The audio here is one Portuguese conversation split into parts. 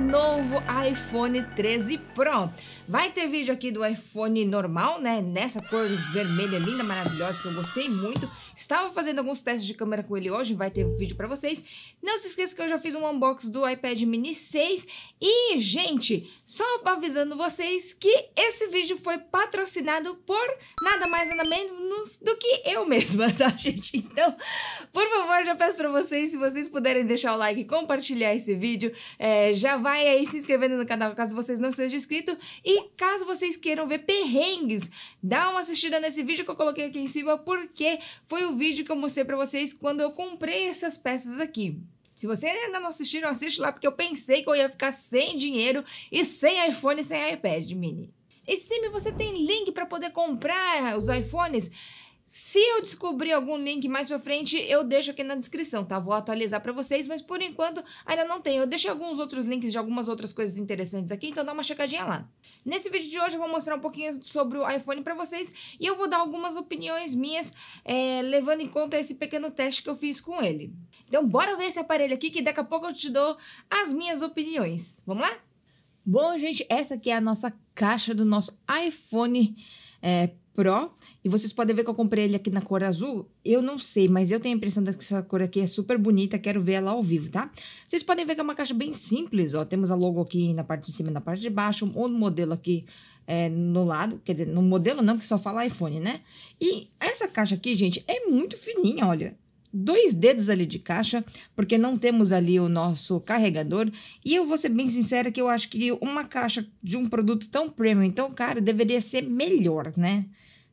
novo iPhone 13 Pro. Vai ter vídeo aqui do iPhone normal, né? Nessa cor vermelha linda, maravilhosa, que eu gostei muito. Estava fazendo alguns testes de câmera com ele hoje, vai ter vídeo para vocês. Não se esqueça que eu já fiz um unboxing do iPad mini 6. E, gente, só avisando vocês que esse vídeo foi patrocinado por nada mais nada menos do que eu mesma, tá, gente? Então, por favor, já peço para vocês, se vocês puderem deixar o like, compartilhar esse vídeo, é, já vai vai aí se inscrevendo no canal caso vocês não sejam inscritos. E caso vocês queiram ver perrengues, dá uma assistida nesse vídeo que eu coloquei aqui em cima, porque foi o vídeo que eu mostrei pra vocês quando eu comprei essas peças aqui. Se vocês ainda não assistiram assiste lá, porque eu pensei que eu ia ficar sem dinheiro e sem iPhone e sem iPad mini. E sim, você tem link para poder comprar os iPhones se eu descobrir algum link mais pra frente, eu deixo aqui na descrição, tá? Vou atualizar pra vocês, mas por enquanto ainda não tenho. Eu deixei alguns outros links de algumas outras coisas interessantes aqui, então dá uma checadinha lá. Nesse vídeo de hoje eu vou mostrar um pouquinho sobre o iPhone pra vocês e eu vou dar algumas opiniões minhas, é, levando em conta esse pequeno teste que eu fiz com ele. Então bora ver esse aparelho aqui que daqui a pouco eu te dou as minhas opiniões. Vamos lá? Bom, gente, essa aqui é a nossa caixa do nosso iPhone é, Pro. E vocês podem ver que eu comprei ele aqui na cor azul. Eu não sei, mas eu tenho a impressão de que essa cor aqui é super bonita. Quero ver ela ao vivo, tá? Vocês podem ver que é uma caixa bem simples, ó. Temos a logo aqui na parte de cima e na parte de baixo. O modelo aqui é, no lado. Quer dizer, no modelo não, porque só fala iPhone, né? E essa caixa aqui, gente, é muito fininha, olha dois dedos ali de caixa, porque não temos ali o nosso carregador. E eu vou ser bem sincera que eu acho que uma caixa de um produto tão premium, tão caro, deveria ser melhor, né?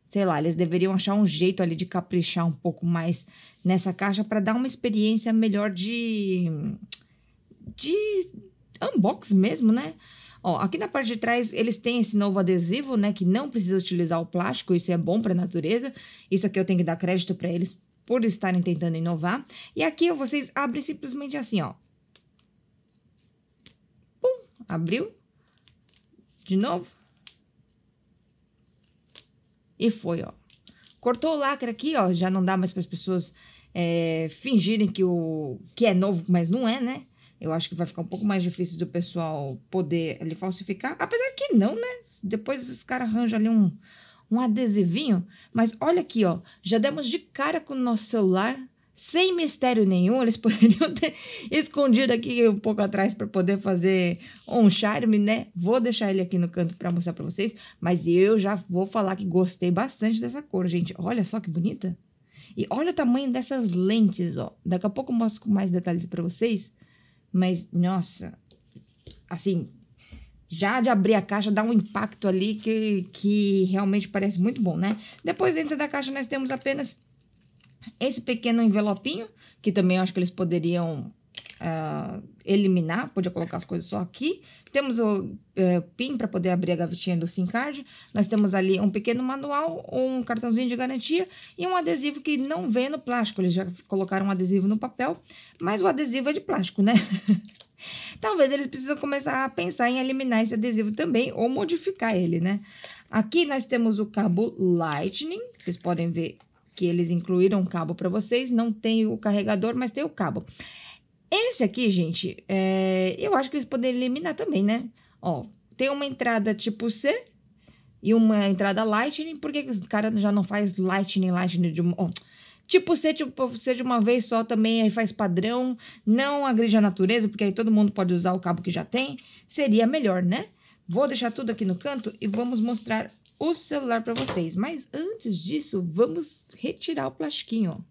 sei lá, eles deveriam achar um jeito ali de caprichar um pouco mais nessa caixa para dar uma experiência melhor de de unbox mesmo, né? Ó, aqui na parte de trás eles têm esse novo adesivo, né, que não precisa utilizar o plástico, isso é bom para a natureza. Isso aqui eu tenho que dar crédito para eles por estarem tentando inovar. E aqui vocês abrem simplesmente assim, ó. Pum, abriu. De novo e foi, ó. Cortou o lacre aqui, ó. Já não dá mais para as pessoas é, fingirem que, o, que é novo, mas não é, né? Eu acho que vai ficar um pouco mais difícil do pessoal poder ali falsificar. Apesar que não, né? Depois os caras arranjam ali um, um adesivinho. Mas olha aqui, ó. Já demos de cara com o nosso celular sem mistério nenhum, eles poderiam ter escondido aqui um pouco atrás para poder fazer um charme, né? Vou deixar ele aqui no canto para mostrar para vocês, mas eu já vou falar que gostei bastante dessa cor, gente. Olha só que bonita. E olha o tamanho dessas lentes, ó. Daqui a pouco eu mostro com mais detalhes para vocês, mas nossa, assim, já de abrir a caixa dá um impacto ali que, que realmente parece muito bom, né? Depois dentro da caixa nós temos apenas esse pequeno envelopinho, que também acho que eles poderiam uh, eliminar, podia colocar as coisas só aqui. Temos o uh, PIN para poder abrir a gavetinha do SIM card. Nós temos ali um pequeno manual, um cartãozinho de garantia e um adesivo que não vem no plástico. Eles já colocaram um adesivo no papel, mas o adesivo é de plástico, né? Talvez eles precisam começar a pensar em eliminar esse adesivo também ou modificar ele, né? Aqui nós temos o cabo Lightning, vocês podem ver que eles incluíram um cabo para vocês. Não tem o carregador, mas tem o cabo. Esse aqui, gente, é... eu acho que eles poderiam eliminar também, né? Ó, tem uma entrada tipo C e uma entrada Lightning. Por que, que os caras já não faz Lightning, Lightning de uma... tipo C, tipo C de uma vez só também, aí faz padrão. Não agride a natureza, porque aí todo mundo pode usar o cabo que já tem. Seria melhor, né? Vou deixar tudo aqui no canto e vamos mostrar o celular para vocês. Mas antes disso, vamos retirar o plastiquinho, ó.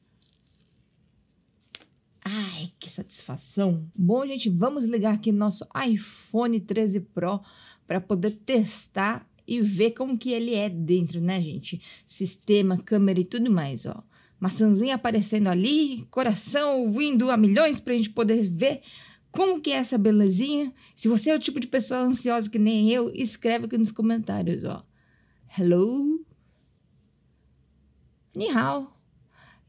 Ai, que satisfação! Bom, gente, vamos ligar aqui nosso iPhone 13 Pro para poder testar e ver como que ele é dentro, né, gente? Sistema, câmera e tudo mais, ó. Maçãzinha aparecendo ali, coração indo a milhões para a gente poder ver como que é essa belezinha. Se você é o tipo de pessoa ansiosa que nem eu, escreve aqui nos comentários, ó hello, ni hao.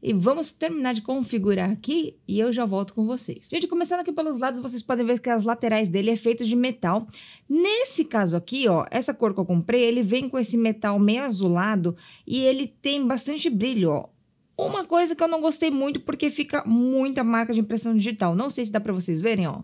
E vamos terminar de configurar aqui e eu já volto com vocês. Gente, começando aqui pelos lados, vocês podem ver que as laterais dele é feito de metal. Nesse caso aqui, ó, essa cor que eu comprei, ele vem com esse metal meio azulado e ele tem bastante brilho, ó. Uma coisa que eu não gostei muito porque fica muita marca de impressão digital. Não sei se dá para vocês verem, ó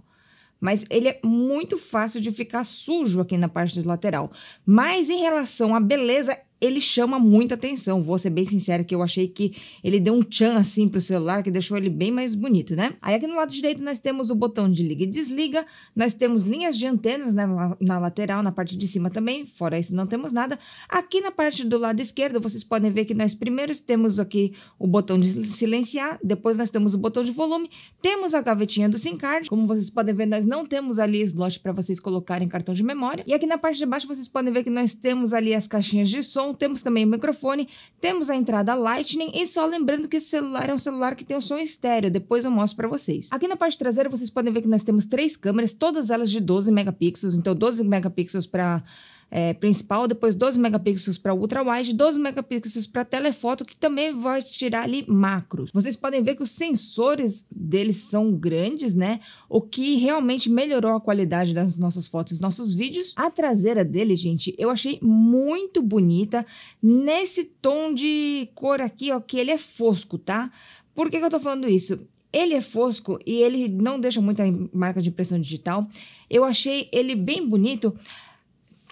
mas ele é muito fácil de ficar sujo aqui na parte lateral. Mas em relação à beleza, ele chama muita atenção. Vou ser bem sincero que eu achei que ele deu um tchan assim pro celular, que deixou ele bem mais bonito, né? Aí aqui no lado direito nós temos o botão de liga e desliga, nós temos linhas de antenas na, na lateral, na parte de cima também, fora isso não temos nada. Aqui na parte do lado esquerdo vocês podem ver que nós primeiro temos aqui o botão de silenciar, depois nós temos o botão de volume, temos a gavetinha do SIM card, como vocês podem ver nós não temos ali slot para vocês colocarem cartão de memória. E aqui na parte de baixo vocês podem ver que nós temos ali as caixinhas de som, temos também o microfone, temos a entrada Lightning e só lembrando que esse celular é um celular que tem um som estéreo, depois eu mostro para vocês. Aqui na parte traseira vocês podem ver que nós temos três câmeras, todas elas de 12 megapixels, então 12 megapixels para é, principal, depois 12 megapixels para ultra-wide, 12 megapixels para telefoto, que também vai tirar ali macros. Vocês podem ver que os sensores deles são grandes, né? O que realmente melhorou a qualidade das nossas fotos e nossos vídeos. A traseira dele, gente, eu achei muito bonita, nesse tom de cor aqui, ó, que ele é fosco, tá? Por que, que eu tô falando isso? Ele é fosco e ele não deixa muita marca de impressão digital. Eu achei ele bem bonito,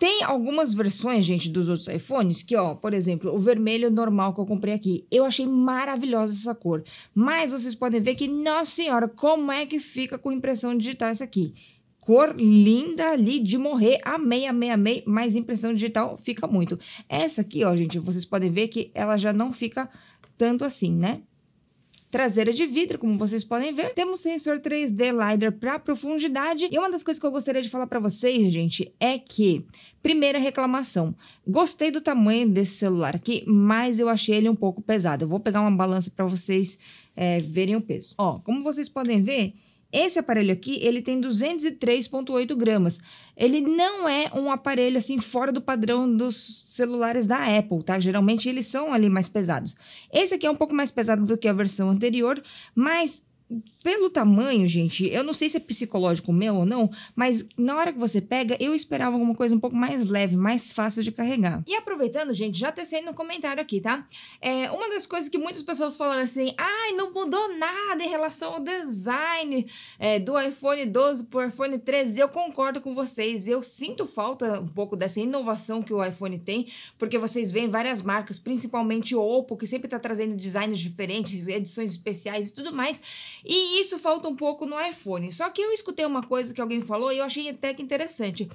tem algumas versões, gente, dos outros iPhones que, ó, por exemplo, o vermelho normal que eu comprei aqui. Eu achei maravilhosa essa cor. Mas vocês podem ver que, nossa senhora, como é que fica com impressão digital essa aqui? Cor linda ali de morrer, amei, amei, amei, mas impressão digital fica muito. Essa aqui, ó, gente, vocês podem ver que ela já não fica tanto assim, né? traseira de vidro, como vocês podem ver. Temos sensor 3D LiDAR para profundidade. E uma das coisas que eu gostaria de falar para vocês, gente, é que... Primeira reclamação. Gostei do tamanho desse celular aqui, mas eu achei ele um pouco pesado. Eu vou pegar uma balança para vocês é, verem o peso. Ó, como vocês podem ver... Esse aparelho aqui, ele tem 203,8 gramas. Ele não é um aparelho assim fora do padrão dos celulares da Apple, tá? Geralmente eles são ali mais pesados. Esse aqui é um pouco mais pesado do que a versão anterior, mas pelo tamanho, gente, eu não sei se é psicológico meu ou não, mas na hora que você pega, eu esperava alguma coisa um pouco mais leve, mais fácil de carregar. E aproveitando, gente, já tecendo um comentário aqui, tá? É, uma das coisas que muitas pessoas falaram assim, ai, não mudou nada em relação ao design é, do iPhone 12 pro iPhone 13, eu concordo com vocês, eu sinto falta um pouco dessa inovação que o iPhone tem, porque vocês veem várias marcas, principalmente o Oppo, que sempre tá trazendo designs diferentes, edições especiais e tudo mais, e isso falta um pouco no iPhone. Só que eu escutei uma coisa que alguém falou e eu achei até que interessante.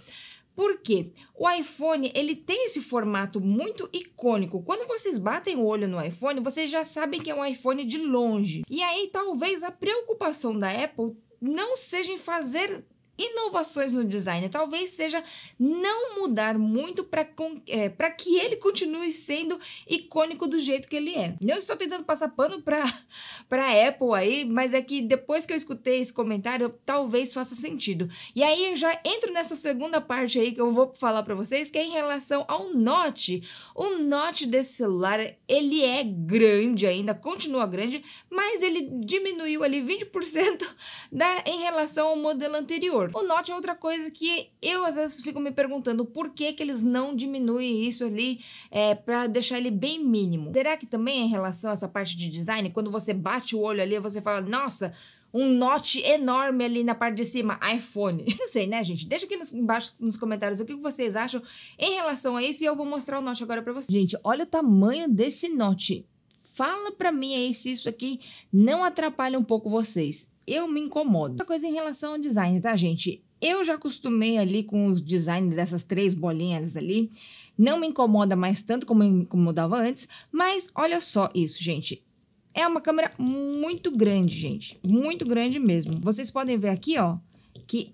Por quê? O iPhone, ele tem esse formato muito icônico. Quando vocês batem o olho no iPhone, vocês já sabem que é um iPhone de longe. E aí, talvez a preocupação da Apple não seja em fazer inovações no design talvez seja não mudar muito para é, que ele continue sendo icônico do jeito que ele é. Não estou tentando passar pano para para Apple aí, mas é que depois que eu escutei esse comentário, talvez faça sentido. E aí eu já entro nessa segunda parte aí que eu vou falar para vocês, que é em relação ao Note. O Note desse celular, ele é grande ainda, continua grande, mas ele diminuiu ali 20% da, em relação ao modelo anterior. O note é outra coisa que eu às vezes fico me perguntando por que que eles não diminuem isso ali é, para deixar ele bem mínimo. Será que também é em relação a essa parte de design, quando você bate o olho ali, você fala, nossa, um note enorme ali na parte de cima, iPhone. Não sei, né, gente? Deixa aqui nos, embaixo nos comentários o que vocês acham em relação a isso e eu vou mostrar o note agora para vocês. Gente, olha o tamanho desse note. Fala para mim aí se isso aqui não atrapalha um pouco vocês eu me incomodo. Outra coisa em relação ao design, tá, gente? Eu já acostumei ali com os designs dessas três bolinhas ali. Não me incomoda mais tanto como me incomodava antes, mas olha só isso, gente. É uma câmera muito grande, gente. Muito grande mesmo. Vocês podem ver aqui, ó, que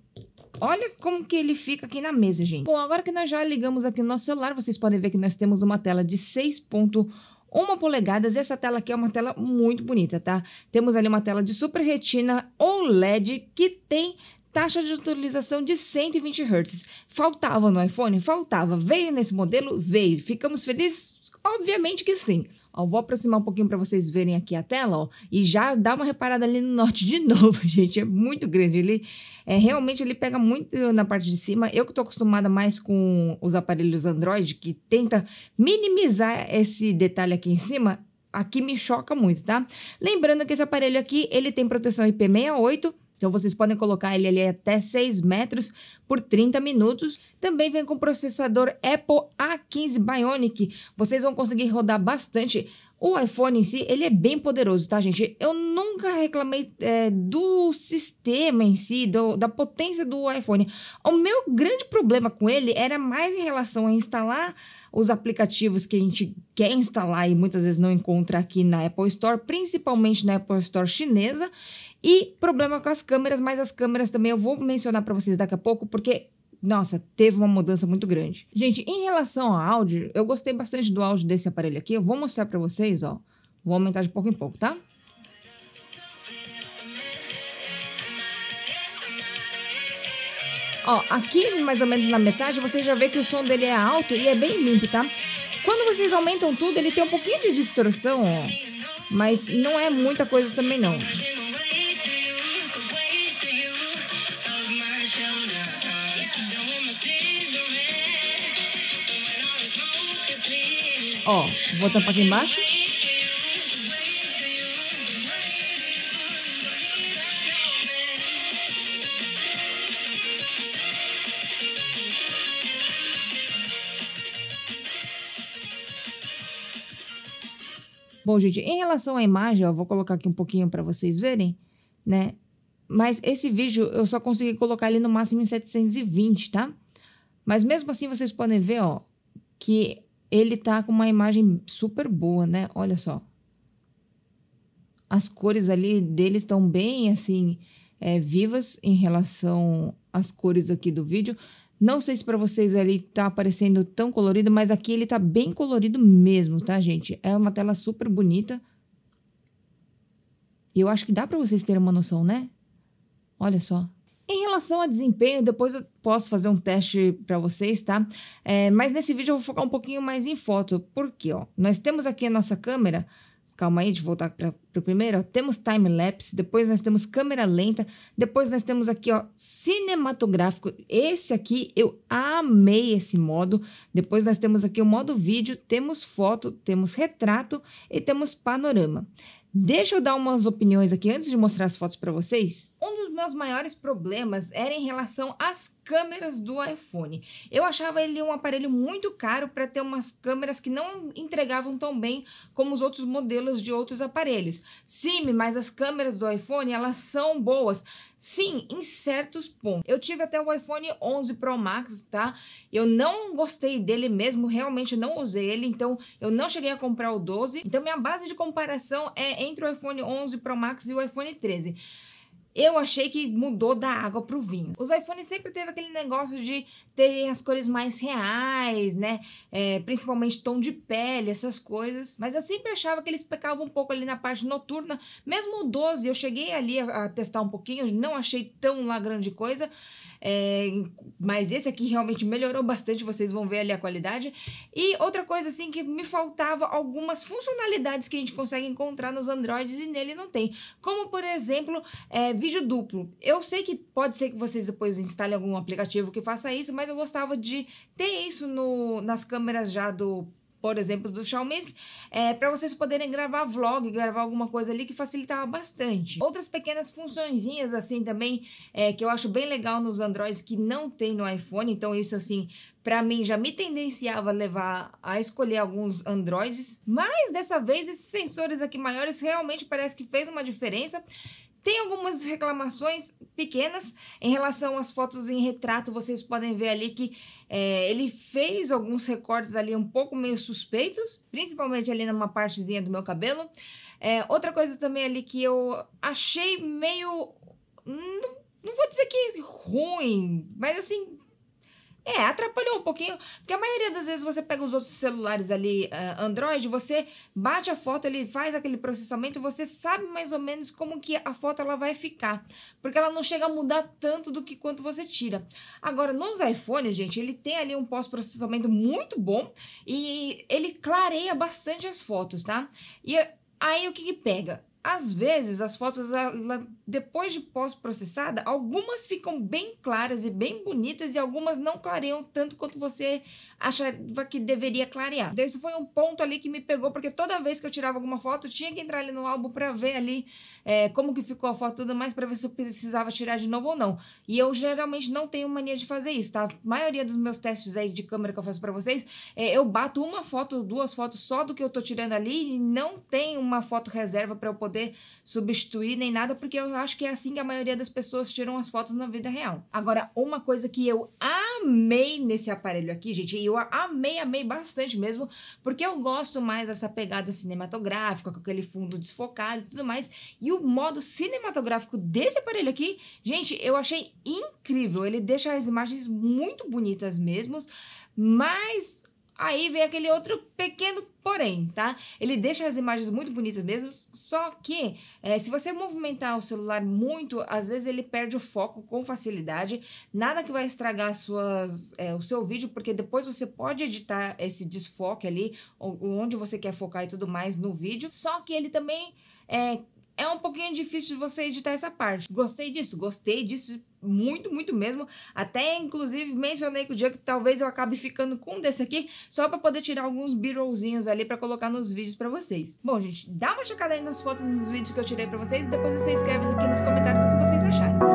Olha como que ele fica aqui na mesa, gente. Bom, agora que nós já ligamos aqui no nosso celular, vocês podem ver que nós temos uma tela de 6.1 uma polegada. Essa tela aqui é uma tela muito bonita, tá? Temos ali uma tela de Super Retina OLED que tem taxa de atualização de 120 Hz. Faltava no iPhone? Faltava. Veio nesse modelo? Veio. Ficamos felizes? Obviamente que sim. Ó, vou aproximar um pouquinho para vocês verem aqui a tela, ó, e já dá uma reparada ali no norte de novo, gente, é muito grande. Ele é realmente ele pega muito na parte de cima. Eu que tô acostumada mais com os aparelhos Android que tenta minimizar esse detalhe aqui em cima, aqui me choca muito, tá? Lembrando que esse aparelho aqui, ele tem proteção IP68 então vocês podem colocar ele ali até 6 metros por 30 minutos. Também vem com processador Apple A15 Bionic. Vocês vão conseguir rodar bastante o iPhone em si, ele é bem poderoso, tá, gente? Eu nunca reclamei é, do sistema em si, do, da potência do iPhone. O meu grande problema com ele era mais em relação a instalar os aplicativos que a gente quer instalar e muitas vezes não encontra aqui na Apple Store, principalmente na Apple Store chinesa. E problema com as câmeras, mas as câmeras também eu vou mencionar para vocês daqui a pouco, porque nossa, teve uma mudança muito grande. Gente, em relação ao áudio, eu gostei bastante do áudio desse aparelho aqui. Eu vou mostrar para vocês, ó. Vou aumentar de pouco em pouco, tá? Ó, aqui mais ou menos na metade você já vê que o som dele é alto e é bem limpo, tá? Quando vocês aumentam tudo, ele tem um pouquinho de distorção, ó. Mas não é muita coisa também não. Ó, vou tampar aqui embaixo. Bom, gente, em relação à imagem, eu vou colocar aqui um pouquinho para vocês verem, né? Mas esse vídeo eu só consegui colocar ele no máximo em 720, tá? Mas mesmo assim vocês podem ver, ó, que ele tá com uma imagem super boa, né? Olha só. As cores ali dele estão bem, assim, é, vivas em relação às cores aqui do vídeo. Não sei se para vocês ali tá aparecendo tão colorido, mas aqui ele tá bem colorido mesmo, tá, gente? É uma tela super bonita. E eu acho que dá para vocês terem uma noção, né? Olha só. Em relação a desempenho, depois eu posso fazer um teste para vocês, tá? É, mas nesse vídeo eu vou focar um pouquinho mais em foto, porque ó, nós temos aqui a nossa câmera, calma aí, de voltar para o primeiro, ó, temos time-lapse, depois nós temos câmera lenta, depois nós temos aqui, ó, cinematográfico, esse aqui eu amei esse modo, depois nós temos aqui o modo vídeo, temos foto, temos retrato e temos panorama. Deixa eu dar umas opiniões aqui antes de mostrar as fotos para vocês. Um dos meus maiores problemas era em relação às câmeras do iPhone. Eu achava ele um aparelho muito caro para ter umas câmeras que não entregavam tão bem como os outros modelos de outros aparelhos. Sim, mas as câmeras do iPhone, elas são boas. Sim, em certos pontos. Eu tive até o iPhone 11 Pro Max, tá? Eu não gostei dele mesmo, realmente não usei ele, então eu não cheguei a comprar o 12. Então minha base de comparação é entre o iPhone 11 Pro Max e o iPhone 13. Eu achei que mudou da água pro vinho. Os iPhones sempre teve aquele negócio de terem as cores mais reais, né? É, principalmente tom de pele, essas coisas. Mas eu sempre achava que eles pecavam um pouco ali na parte noturna. Mesmo o 12, eu cheguei ali a, a testar um pouquinho, não achei tão lá grande coisa. É, mas esse aqui realmente melhorou bastante, vocês vão ver ali a qualidade. E outra coisa assim que me faltava algumas funcionalidades que a gente consegue encontrar nos Androids e nele não tem. Como, por exemplo, é, vídeo duplo. Eu sei que pode ser que vocês depois instalem algum aplicativo que faça isso, mas eu gostava de ter isso no, nas câmeras já do por exemplo, do Xiaomi, é, para vocês poderem gravar vlog, gravar alguma coisa ali que facilitava bastante. Outras pequenas funçõeszinhas assim também é, que eu acho bem legal nos Androids que não tem no iPhone, então isso assim para mim já me tendenciava a levar a escolher alguns Androids, mas dessa vez esses sensores aqui maiores realmente parece que fez uma diferença. Tem algumas reclamações pequenas em relação às fotos em retrato, vocês podem ver ali que é, ele fez alguns recortes ali um pouco meio suspeitos, principalmente ali numa partezinha do meu cabelo. É, outra coisa também ali que eu achei meio. Não, não vou dizer que ruim, mas assim, é, atrapalhou um pouquinho, porque a maioria das vezes você pega os outros celulares ali, uh, Android, você bate a foto, ele faz aquele processamento, você sabe mais ou menos como que a foto ela vai ficar, porque ela não chega a mudar tanto do que quanto você tira. Agora, nos iPhones, gente, ele tem ali um pós-processamento muito bom e ele clareia bastante as fotos, tá? E aí o que, que pega? Às vezes, as fotos, ela, depois de pós-processada, algumas ficam bem claras e bem bonitas e algumas não clareiam tanto quanto você achava que deveria clarear. isso foi um ponto ali que me pegou, porque toda vez que eu tirava alguma foto, tinha que entrar ali no álbum para ver ali é, como que ficou a foto e tudo mais, para ver se eu precisava tirar de novo ou não. E eu geralmente não tenho mania de fazer isso, tá? A maioria dos meus testes aí de câmera que eu faço para vocês, é, eu bato uma foto, duas fotos só do que eu tô tirando ali e não tem uma foto reserva para eu poder substituir nem nada, porque eu acho que é assim que a maioria das pessoas tiram as fotos na vida real. Agora, uma coisa que eu amei nesse aparelho aqui, gente, e eu eu amei, amei bastante mesmo, porque eu gosto mais dessa pegada cinematográfica, com aquele fundo desfocado e tudo mais. E o modo cinematográfico desse aparelho aqui, gente, eu achei incrível. Ele deixa as imagens muito bonitas mesmo, mas Aí vem aquele outro pequeno porém, tá? Ele deixa as imagens muito bonitas mesmo, só que é, se você movimentar o celular muito, às vezes ele perde o foco com facilidade. Nada que vai estragar suas, é, o seu vídeo, porque depois você pode editar esse desfoque ali, onde você quer focar e tudo mais no vídeo. Só que ele também é, é um pouquinho difícil de você editar essa parte. Gostei disso, gostei disso, muito, muito mesmo. Até, inclusive, mencionei com o dia que talvez eu acabe ficando com um desse aqui, só para poder tirar alguns b-rollzinhos ali para colocar nos vídeos para vocês. Bom, gente, dá uma checada aí nas fotos nos vídeos que eu tirei para vocês e depois vocês escrevem aqui nos comentários o que vocês acharam.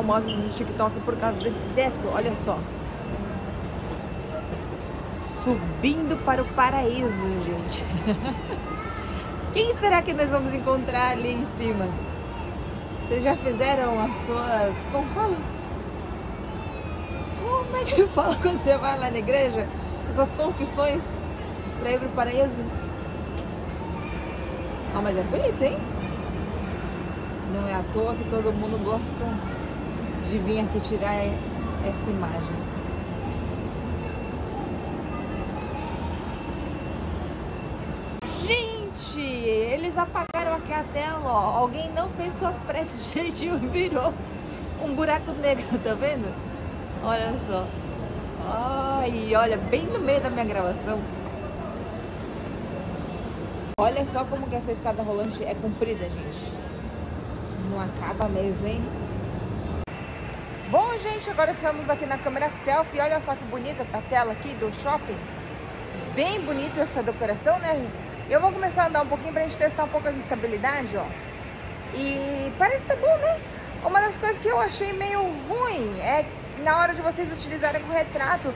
famosas no TikTok por causa desse teto. Olha só. Subindo para o paraíso, gente. Quem será que nós vamos encontrar ali em cima? Vocês já fizeram as suas. Como fala? Como é que fala quando você vai lá na igreja? As suas confissões para ir para o paraíso? Ah, mas é bonito, hein? Não é à toa que todo mundo gosta de vir aqui tirar essa imagem. Gente, eles apagaram aqui a tela, ó. Alguém não fez suas preces direitinho e virou um buraco negro, tá vendo? Olha só. Ai, olha, bem no meio da minha gravação. Olha só como que essa escada rolante é comprida, gente. Não acaba mesmo, hein? gente, agora estamos aqui na câmera selfie. Olha só que bonita a tela aqui do shopping. Bem bonito essa decoração, né? Eu vou começar a andar um pouquinho pra gente testar um pouco a estabilidade, ó. E parece que tá bom, né? Uma das coisas que eu achei meio ruim é na hora de vocês utilizarem o retrato,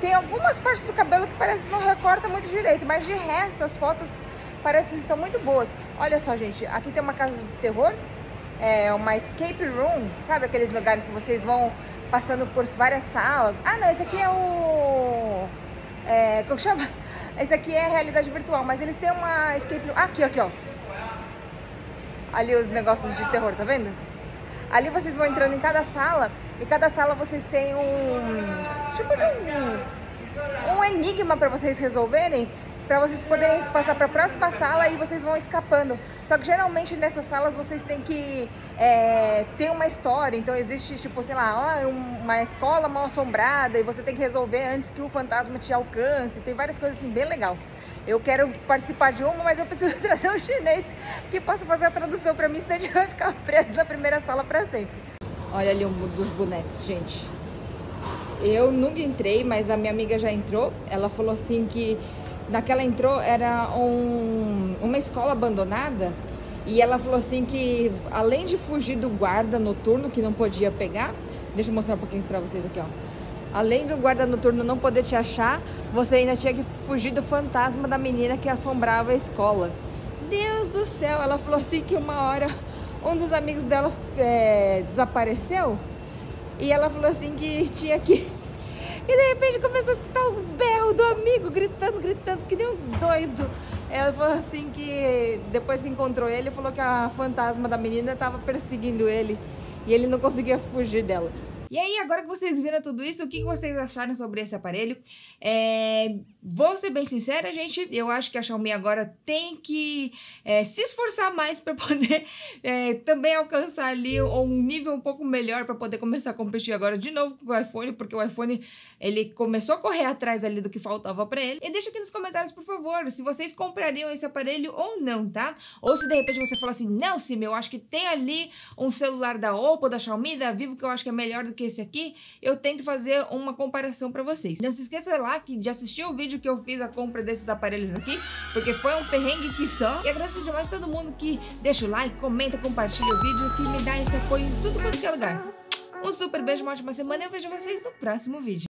tem algumas partes do cabelo que parece que não recorta muito direito, mas de resto as fotos parecem que estão muito boas. Olha só, gente, aqui tem uma casa de terror, é, uma escape room, sabe aqueles lugares que vocês vão passando por várias salas. Ah, não, esse aqui é o. É, como chama? Esse aqui é realidade virtual, mas eles têm uma escape room. Aqui, aqui, ó. Ali os negócios de terror, tá vendo? Ali vocês vão entrando em cada sala e cada sala vocês têm um. Tipo de um. Um enigma para vocês resolverem para vocês poderem passar para a próxima sala e vocês vão escapando. Só que geralmente nessas salas vocês têm que é, ter uma história, então existe tipo, sei lá, uma escola mal assombrada e você tem que resolver antes que o fantasma te alcance, tem várias coisas assim bem legal. Eu quero participar de uma, mas eu preciso trazer um chinês que possa fazer a tradução para mim, senão a vai ficar preso na primeira sala para sempre. Olha ali o um dos bonecos, gente. Eu nunca entrei, mas a minha amiga já entrou. Ela falou assim que naquela entrou era um, uma escola abandonada e ela falou assim que além de fugir do guarda noturno que não podia pegar, deixa eu mostrar um pouquinho para vocês aqui, ó. Além do guarda noturno não poder te achar, você ainda tinha que fugir do fantasma da menina que assombrava a escola. Deus do céu, ela falou assim que uma hora um dos amigos dela é, desapareceu e ela falou assim que tinha que e de repente começou a escutar o berro do amigo, gritando, gritando, que nem um doido. Ela falou assim que depois que encontrou ele, falou que a fantasma da menina estava perseguindo ele e ele não conseguia fugir dela. E aí, agora que vocês viram tudo isso, o que vocês acharam sobre esse aparelho? É... Vou ser bem sincera, gente, eu acho que a Xiaomi agora tem que é, se esforçar mais para poder é, também alcançar ali um nível um pouco melhor para poder começar a competir agora de novo com o iPhone, porque o iPhone ele começou a correr atrás ali do que faltava para ele. E deixa aqui nos comentários, por favor, se vocês comprariam esse aparelho ou não, tá? Ou se de repente você fala assim, não, Sim, eu acho que tem ali um celular da Oppo, da Xiaomi, da Vivo que eu acho que é melhor do que esse aqui, eu tento fazer uma comparação para vocês. Não se esqueça lá que de assistir o vídeo que eu fiz a compra desses aparelhos aqui, porque foi um perrengue que só. E agradeço demais todo mundo que deixa o like, comenta, compartilha o vídeo, que me dá esse apoio em tudo quanto que é lugar. Um super beijo, uma ótima semana e eu vejo vocês no próximo vídeo.